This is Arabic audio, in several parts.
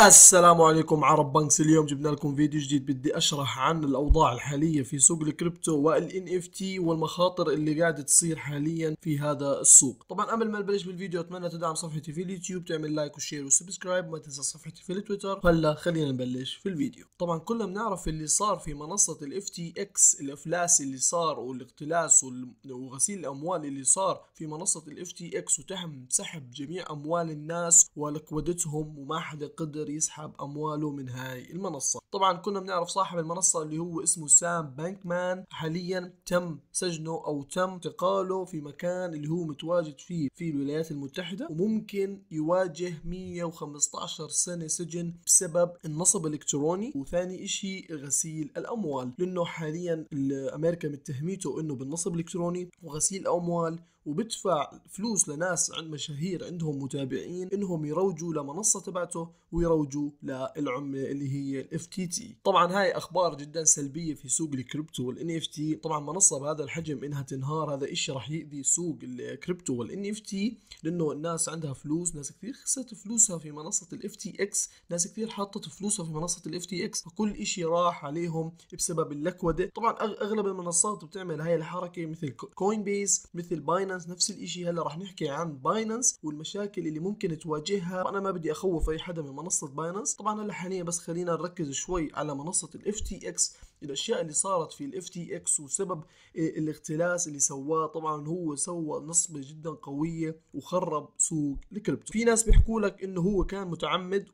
السلام عليكم عرب بانكس اليوم جبنا لكم فيديو جديد بدي اشرح عن الاوضاع الحاليه في سوق الكريبتو والان اف تي والمخاطر اللي قاعده تصير حاليا في هذا السوق طبعا قبل ما نبلش بالفيديو اتمنى تدعم صفحتي في اليوتيوب تعمل لايك وشير وسبسكرايب وما تنسى صفحتي في التويتر هلا خلينا نبلش في الفيديو طبعا كلنا بنعرف اللي صار في منصه الاف تي اكس الافلاس اللي صار والاختلاس وغسيل الاموال اللي صار في منصه الاف تي اكس وتم سحب جميع اموال الناس ولقودتهم وما حدا قدر يقدر يسحب امواله من هاي المنصه طبعا كنا بنعرف صاحب المنصه اللي هو اسمه سام بانكمان حاليا تم سجنه او تم اعتقاله في مكان اللي هو متواجد فيه في الولايات المتحده وممكن يواجه 115 سنه سجن بسبب النصب الالكتروني وثاني شيء غسيل الاموال لانه حاليا امريكا متهميته انه بالنصب الالكتروني وغسيل الاموال وبدفع فلوس لناس عند مشاهير عندهم متابعين انهم يروجوا لمنصه تبعته ويروجوا للعمله اللي هي الاف تي تي طبعا هاي اخبار جدا سلبيه في سوق الكريبتو والان اف تي طبعا منصه بهذا الحجم انها تنهار هذا الشيء راح يؤذي سوق الكريبتو والان اف تي لانه الناس عندها فلوس ناس كثير خسرت فلوسها في منصه الاف تي اكس ناس كثير حطت فلوسها في منصه الاف تي اكس فكل شيء راح عليهم بسبب اللكوده طبعا اغلب المنصات بتعمل هاي الحركه مثل كوين بيس مثل باينانس باينانس نفس الشيء هلا راح نحكي عن باينانس والمشاكل اللي ممكن تواجهها وانا ما بدي اخوف اي حدا من منصه باينانس طبعا هلا حاليا بس خلينا نركز شوي على منصه الاف تي اكس الاشياء اللي صارت في الاف تي اكس وسبب آه، الاختلاس اللي سواه طبعا هو سوى نصبه جدا قويه وخرب سوق الكريبتو في ناس بيحكوا لك انه هو كان متعمد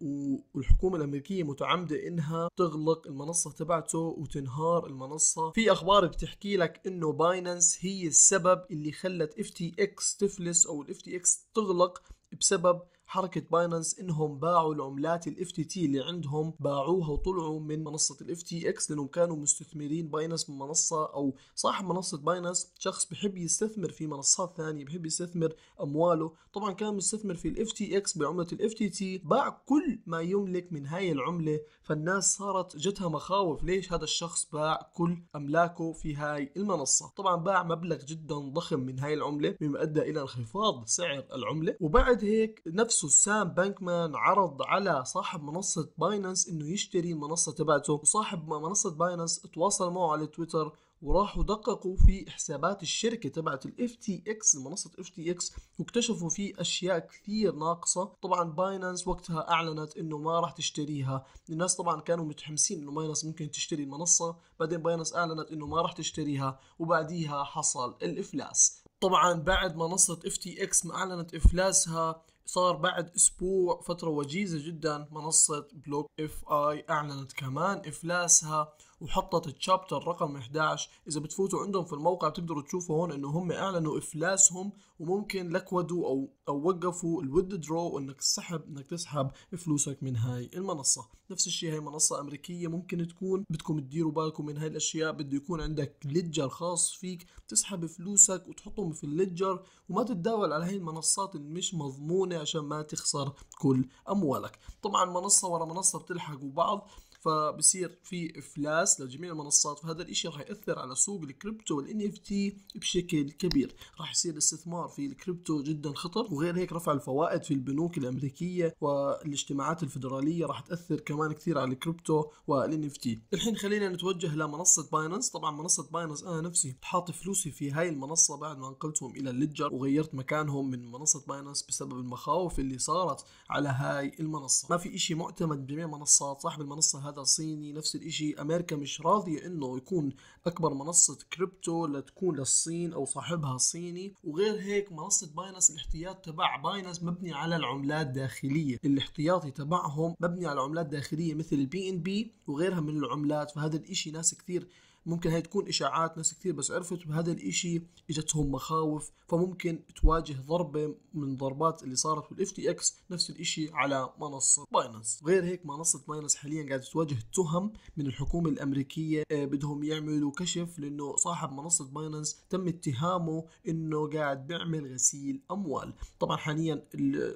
والحكومه الامريكيه متعمده انها تغلق المنصه تبعته وتنهار المنصه في اخبار بتحكي لك انه باينانس هي السبب اللي خلت اف تي اكس تفلس او الاف تي اكس تغلق بسبب حركه بايننس انهم باعوا العملات الاف تي تي اللي عندهم باعوها وطلعوا من منصه الاف تي اكس لانهم كانوا مستثمرين بايننس من منصه او صاحب منصه بايننس شخص بحب يستثمر في منصات ثانيه بحب يستثمر امواله طبعا كان مستثمر في الاف تي اكس بعمله الاف تي تي باع كل ما يملك من هاي العمله فالناس صارت جتها مخاوف ليش هذا الشخص باع كل املاكه في هاي المنصه طبعا باع مبلغ جدا ضخم من هاي العمله مما ادى الى انخفاض سعر العمله وبعد هيك نفس نفسه سام بانكمان عرض على صاحب منصة باينانس انه يشتري المنصة تبعته وصاحب منصة باينانس تواصل معه على تويتر وراحوا دققوا في حسابات الشركه تبعت الاف تي اكس منصه اف تي اكس واكتشفوا في اشياء كثير ناقصه طبعا باينانس وقتها اعلنت انه ما راح تشتريها الناس طبعا كانوا متحمسين انه باينانس ممكن تشتري المنصه بعدين باينانس اعلنت انه ما راح تشتريها وبعديها حصل الافلاس طبعا بعد منصة اف تي اكس ما اعلنت افلاسها صار بعد اسبوع فتره وجيزه جدا منصه بلوك اف اي اعلنت كمان افلاسها وحطت الشابتر رقم 11 اذا بتفوتوا عندهم في الموقع بتقدروا تشوفوا هون انه هم اعلنوا افلاسهم وممكن لكودوا او او وقفوا الود درو انك تسحب انك تسحب فلوسك من هاي المنصه نفس الشيء هي منصه امريكيه ممكن تكون بدكم تديروا بالكم من هاي الاشياء بده يكون عندك ليدجر خاص فيك تسحب فلوسك وتحطهم في الليدجر وما تتداول على هاي المنصات اللي مش مضمونه عشان ما تخسر كل اموالك طبعا منصه ورا منصه بتلحقوا بعض فبصير في افلاس لجميع المنصات فهذا الاشي راح ياثر على سوق الكريبتو والان اف تي بشكل كبير راح يصير الاستثمار في الكريبتو جدا خطر وغير هيك رفع الفوائد في البنوك الامريكيه والاجتماعات الفدراليه راح تاثر كمان كثير على الكريبتو والان اف تي الحين خلينا نتوجه لمنصه باينانس طبعا منصه باينانس انا نفسي حاط فلوسي في هاي المنصه بعد ما نقلتهم الى الليدجر وغيرت مكانهم من منصه باينانس بسبب المخاوف اللي صارت على هاي المنصه ما في اشي معتمد بجميع منصات صاحب المنصه هذا صيني نفس الاشي امريكا مش راضية انه يكون اكبر منصة كريبتو لتكون للصين او صاحبها صيني وغير هيك منصة باينس الاحتياط تبع باينس مبني على العملات الداخلية الاحتياطي تبعهم مبني على عملات داخلية مثل البي ان بي وغيرها من العملات فهذا الاشي ناس كثير ممكن هي تكون اشاعات ناس كثير بس عرفت بهذا الاشي اجتهم مخاوف فممكن تواجه ضربه من ضربات اللي صارت بالاف تي اكس نفس الاشي على منصه باينانس غير هيك منصه باينانس حاليا قاعده تواجه تهم من الحكومه الامريكيه آه، بدهم يعملوا كشف لانه صاحب منصه باينانس تم اتهامه انه قاعد بيعمل غسيل اموال طبعا حاليا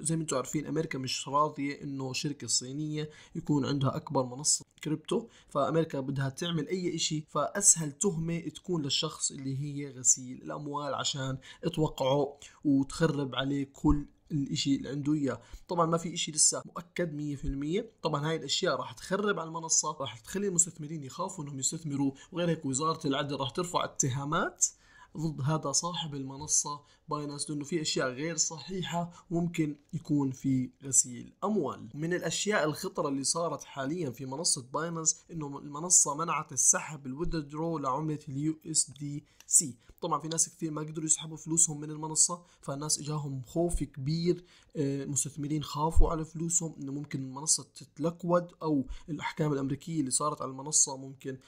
زي ما انتم عارفين امريكا مش راضيه انه الشركه الصينيه يكون عندها اكبر منصه كريبتو فامريكا بدها تعمل اي شيء فاسهل تهمه تكون للشخص اللي هي غسيل الاموال عشان توقعه وتخرب عليه كل الاشي اللي عنده اياه طبعا ما في اشي لسه مؤكد 100% طبعا هاي الاشياء راح تخرب على المنصه راح تخلي المستثمرين يخافوا انهم يستثمروا وغير هيك وزاره العدل راح ترفع اتهامات ضد هذا صاحب المنصه باينانس لانه في اشياء غير صحيحه ممكن يكون في غسيل اموال من الاشياء الخطره اللي صارت حاليا في منصه باينانس انه المنصه منعت السحب الودرو لعمله اليو اس دي سي طبعا في ناس كثير ما قدروا يسحبوا فلوسهم من المنصه فالناس اجاهم خوف كبير آه، مستثمرين خافوا على فلوسهم انه ممكن المنصه تتلكود او الاحكام الامريكيه اللي صارت على المنصه ممكن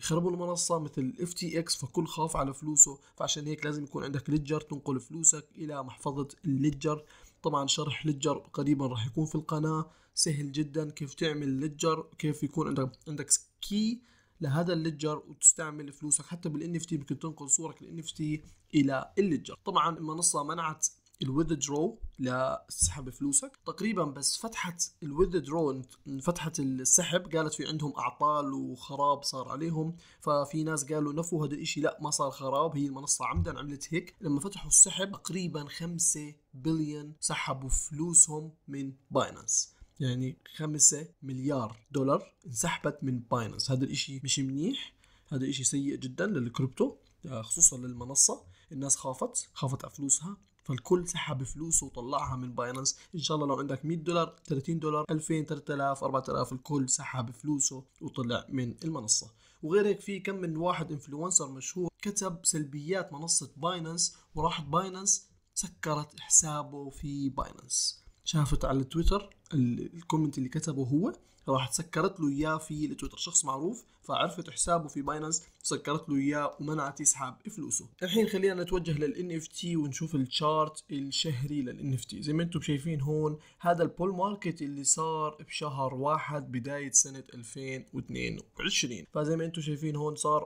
خربوا المنصه مثل اف تي اكس فكل خاف على فلوسه فعشان هيك لازم يكون عندك ليدجر تنقل فلوسك الى محفظه الليدجر طبعا شرح ليدجر قريبا راح يكون في القناه سهل جدا كيف تعمل ليدجر كيف يكون عندك عندك كي لهذا الليدجر وتستعمل فلوسك حتى بالان اف تي ممكن تنقل صورك للان اف تي الى الليدجر طبعا المنصه منعت الويذدرو لسحب فلوسك تقريبا بس فتحت الويذدرو فتحت السحب قالت في عندهم اعطال وخراب صار عليهم ففي ناس قالوا نفوا هذا الشيء لا ما صار خراب هي المنصه عمدا عملت هيك لما فتحوا السحب تقريبا 5 بليون سحبوا فلوسهم من باينانس يعني 5 مليار دولار انسحبت من باينانس هذا الشيء مش منيح هذا الشيء سيء جدا للكريبتو خصوصا للمنصه الناس خافت خافت على فلوسها فالكل سحب فلوسه وطلعها من باينانس ان شاء الله لو عندك 100 دولار 30 دولار 2000 3000 4000 الكل سحب فلوسه وطلع من المنصه وغير هيك في كم من واحد انفلونسر مشهور كتب سلبيات منصه باينانس وراحت باينانس سكرت حسابه في باينانس شافت على تويتر الكومنت اللي كتبه هو راح سكرت له اياه في تويتر شخص معروف فعرفت حسابه في باينانس سكرت له اياه ومنعت يسحب فلوسه الحين خلينا نتوجه للان اف تي ونشوف الشارت الشهري للان اف تي زي ما انتم شايفين هون هذا البول ماركت اللي صار بشهر واحد بدايه سنه 2022 فزي ما انتم شايفين هون صار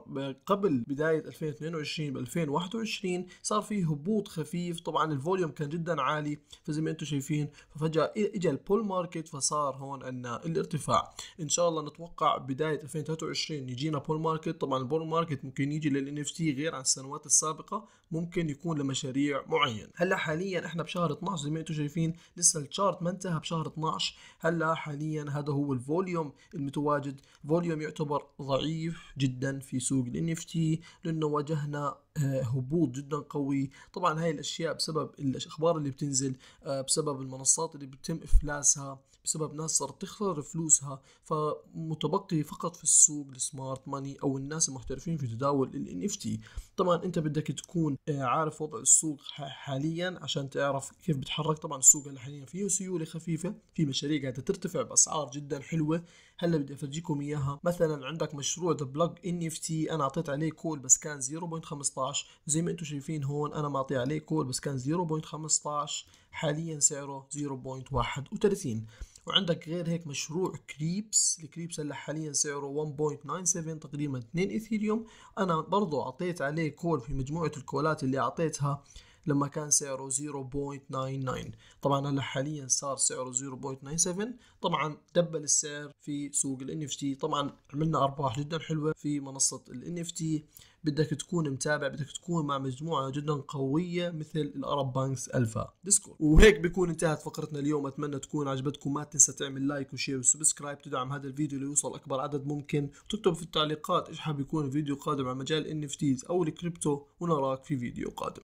قبل بدايه 2022 ب 2021 صار في هبوط خفيف طبعا الفوليوم كان جدا عالي فزي ما انتم شايفين ففجاه اجى البول ماركت ماركت فصار هون عندنا الارتفاع ان شاء الله نتوقع بدايه 2023 يجينا بول ماركت طبعا البول ماركت ممكن يجي للان اف تي غير عن السنوات السابقه ممكن يكون لمشاريع معينه هلا حاليا احنا بشهر 12 زي ما انتم شايفين لسه الشارت ما انتهى بشهر 12 هلا حاليا هذا هو الفوليوم المتواجد فوليوم يعتبر ضعيف جدا في سوق الان اف تي لانه واجهنا آه، هبوط جدا قوي طبعا هاي الاشياء بسبب الاخبار اللي بتنزل آه، بسبب المنصات اللي بتم افلاسها بسبب ناس صارت تخسر فلوسها فمتبقي فقط في السوق السمارت ماني او الناس المحترفين في تداول ال NFT طبعا انت بدك تكون آه، عارف وضع السوق حاليا عشان تعرف كيف بتحرك طبعا السوق اللي حاليا فيه سيوله خفيفه في مشاريع قاعده ترتفع باسعار جدا حلوه هلا بدي افرجيكم اياها مثلا عندك مشروع ذا بلج ان اف تي انا اعطيت عليه كول بس كان 0.15 زي ما انتم شايفين هون انا معطي عليه كول بس كان 0.15 حاليا سعره 0.31 وعندك غير هيك مشروع كريبس الكريبس هلا حاليا سعره 1.97 تقريبا 2 اثيريوم انا برضو اعطيت عليه كول في مجموعه الكولات اللي اعطيتها لما كان سعره 0.99 طبعا هلا حاليا صار سعره 0.97 طبعا دبل السعر في سوق ال NFT طبعا عملنا ارباح جدا حلوه في منصه ال NFT بدك تكون متابع بدك تكون مع مجموعه جدا قويه مثل الارب بانكس الفا ديسكورد وهيك بكون انتهت فقرتنا اليوم اتمنى تكون عجبتكم ما تنسى تعمل لايك وشير وسبسكرايب تدعم هذا الفيديو ليوصل اكبر عدد ممكن وتكتب في التعليقات ايش حاب يكون فيديو قادم عن مجال NFT او الكريبتو ونراك في فيديو قادم